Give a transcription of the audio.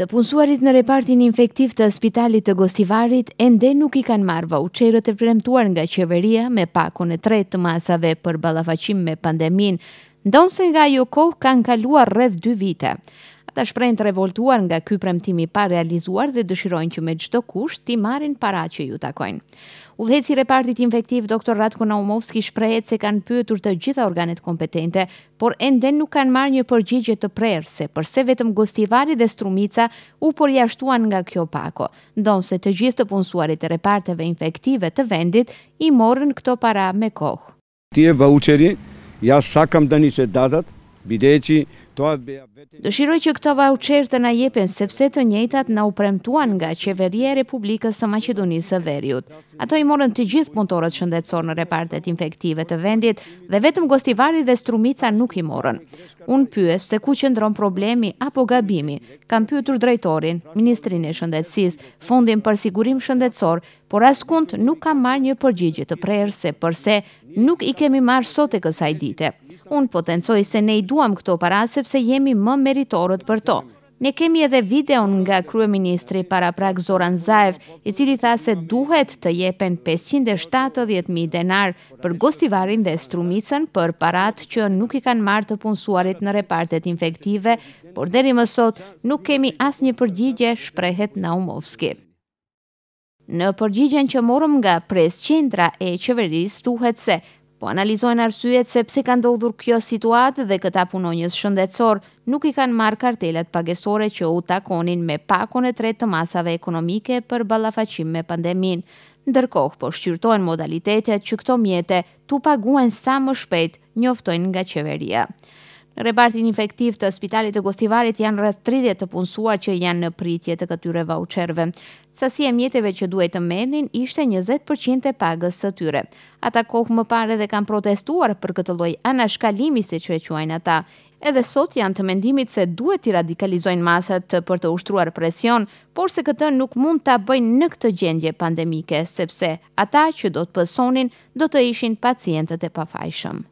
Të punësuarit në repartin infektiv të spitalit të Gostivarit ende nuk i kanë marrë vaucherët e premtuar nga qeveria me pakun e tretë të masave për ballafaqim me pandeminë, ndonse nga ajo kohë kanë kaluar rreth 2 vite ta shprejnë të revoltuar nga ky premtimi pa realizuar dhe dëshirojnë që me gjdo kush ti marin para që ju takojnë. Udheci repartit infektiv, dr. Ratko Naumovski shprejet se kanë pyetur të gjitha organet kompetente, por ende nuk kanë marrë një përgjigje të prerë se përse vetëm gostivari dhe strumica u përjashtuan nga kjo pako, ndonë se të gjithë të punësuarit e reparteve infektive të vendit i morën këto para me kohë. Tje vaucheri, ja sa kam dëni se datat, Dëshiroj që këto voucher të na jepen sepse të njëjtat na u premtuan nga Qeveria e Republikës së Maqedonisë së Veriut. Ato i morën të gjithë punëtorët shëndetësor në repartet infektive të vendit dhe vetëm Gostivari dhe Strumica nuk i morën. Unë pyes se ku qëndron problemi apo gabimi. Kam pyetur drejtorin, ministrin e shëndetësisë, fondin për sigurim shëndetësor, por askund nuk kam marrë një përgjigje të prerë se përse nuk i kemi marrë sot e kësaj dite. Unë potencoj se ne i duam këto para sepse jemi më meritorët për to. Ne kemi edhe videon nga Krye Ministri para prak Zoran Zaev, i cili tha se duhet të jepen 570.000 denar për gostivarin dhe strumicën për parat që nuk i kanë martë të punsuarit në repartet infektive, por deri më sot nuk kemi as një përgjigje, shprehet Naumovski. Në përgjigjen që morëm nga presë qendra e qeverisë, duhet se, po analizojnë arsyet se pse ka ndodhur kjo situatë dhe këta punonjës shëndetësor nuk i kanë marrë kartelat pagesore që u takonin me pakun e tretë të masave ekonomike për ballafaqim me pandeminë. Ndërkohë po shqyrtojnë modalitetet që këto mjete të paguen sa më shpejt njoftojnë nga qeveria. Repartin infektiv të spitalit të Gostivarit janë rrëth 30 të punësuar që janë në pritje të këtyre voucherve. Sasi e mjetëve që duhet të menin, ishte 20% e pagës së tyre. Ata kohë më pare dhe kanë protestuar për këtë loj anashkalimi se që e quajnë ata. Edhe sot janë të mendimit se duhet i radikalizojnë masat për të ushtruar presion, por se këtë nuk mund të bëjnë në këtë gjendje pandemike, sepse ata që do të pësonin do të ishin pacientët e pafajshëm.